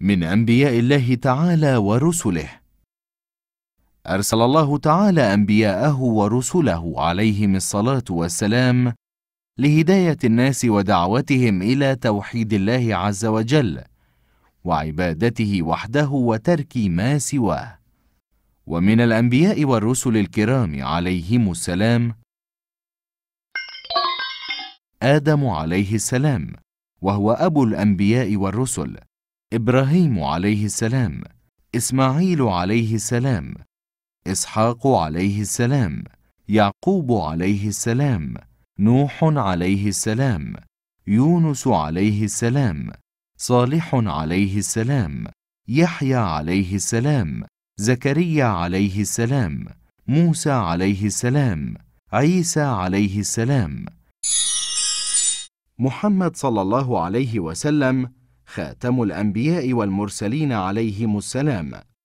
من أنبياء الله تعالى ورسله أرسل الله تعالى أنبياءه ورسله عليهم الصلاة والسلام لهداية الناس ودعوتهم إلى توحيد الله عز وجل وعبادته وحده وترك ما سواه ومن الأنبياء والرسل الكرام عليهم السلام آدم عليه السلام وهو أبو الأنبياء والرسل إبراهيم عليه السلام إسماعيل عليه السلام إسحاق عليه السلام يعقوب عليه السلام نوح عليه السلام يونس عليه السلام صالح عليه السلام يحيى عليه السلام زكريا عليه السلام موسى عليه السلام عيسى عليه السلام محمد صلى الله عليه وسلم خاتم الأنبياء والمرسلين عليهم السلام